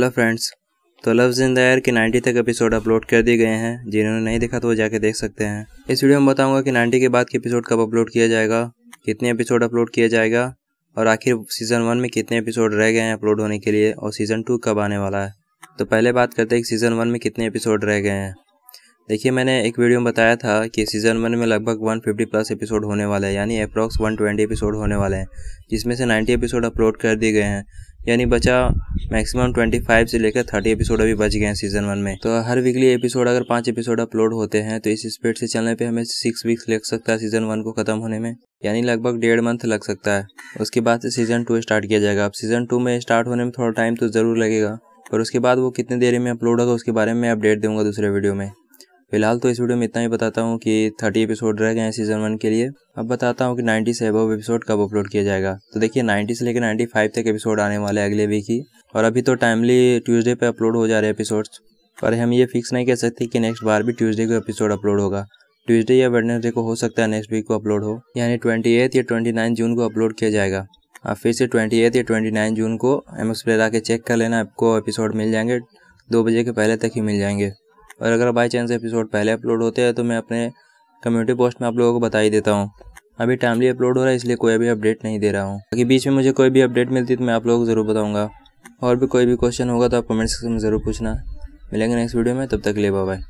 hello friends तो लव्स इन दायर के 90 तक एपिसोड अपलोड कर दिए गए हैं जिन्होंने नहीं देखा तो वो जाके देख सकते हैं इस वीडियो में बताऊंगा कि 90 के बाद के एपिसोड कब अपलोड किया जाएगा कितने एपिसोड अपलोड किया जाएगा और आखिर सीज़न वन में कितने एपिसोड रह गए हैं अपलोड होने के लिए और सीज़न टू कब आने वाला है तो पहले बात करते हैं कि सीज़न वन में कितने एपिसोड रह गए हैं देखिए मैंने एक वीडियो में बताया था कि सीज़न वन में लगभग 150 प्लस एपिसोड होने वाले हैं यानी अप्रॉक्स 120 एपिसोड होने वाले हैं जिसमें से 90 एपिसोड अपलोड कर दिए गए हैं यानी बचा मैक्सिमम 25 से लेकर 30 एपिसोड अभी बच गए हैं सीज़न वन में तो हर वीकली एपिसोड अगर पाँच एपिसोड अपलोड होते हैं तो इस स्पीड से चलने पर हमें सिक्स वीक्स लग सकता है सीज़न वन को ख़त्म होने में यानी लगभग डेढ़ मंथ लग सकता है उसके बाद से सीज़न टू स्टार्ट किया जाएगा अब सीज़न टू में स्टार्ट होने में थोड़ा टाइम तो ज़रूर लगेगा पर उसके बाद वो कितने देर में अपलोड होगा उसके बारे में अपडेट दूंगा दूसरे वीडियो में फिलहाल तो इस वीडियो में इतना ही बताता हूँ कि थर्टी एपिसोड रह गए हैं सीज़न वन के लिए अब बताता हूँ कि नाइन्टी से अबव एपिसोड कब अपलोड किया जाएगा तो देखिए नाइन्टी से लेकर नाइन्टी फाइव तक एपिसोड आने वाले अगले वीक ही और अभी तो टाइमली ट्यूजडे पर अपलोड हो जा रहे एपिसोड्स पर हम ये फिक्स नहीं कह सकते कि नेक्स्ट बार भी ट्यूजडे को एपिसोड अपलोड होगा ट्यूजडे या वेडनेसडे को हो सकता है नेक्स्ट वीक को अपलोड हो यानी ट्वेंटी एथ या ट्वेंटी नाइन जून को अपलोड किया जाएगा आप फिर से ट्वेंटी एथ या ट्वेंटी नाइन जून को एम एक्स प्लेयर आके चेक कर लेना आपको एपिसोड मिल जाएंगे दो बजे के पहले तक ही मिल जाएंगे और अगर बाई चांस एपिसोड पहले अपलोड होते हैं तो मैं अपने कम्युनिटी पोस्ट में आप लोगों को बता ही देता हूँ अभी टाइमली अपलोड हो रहा है इसलिए कोई अभी अपडेट नहीं दे रहा हूँ बाकी बीच में मुझे कोई भी अपडेट मिलती तो मैं आप लोगों को ज़रूर बताऊँगा और भी कोई भी क्वेश्चन होगा तो आप कमेंट सेक्शन में ज़रूर पूछना मिलेंगे नेक्स्ट वीडियो में तब तक ले बाय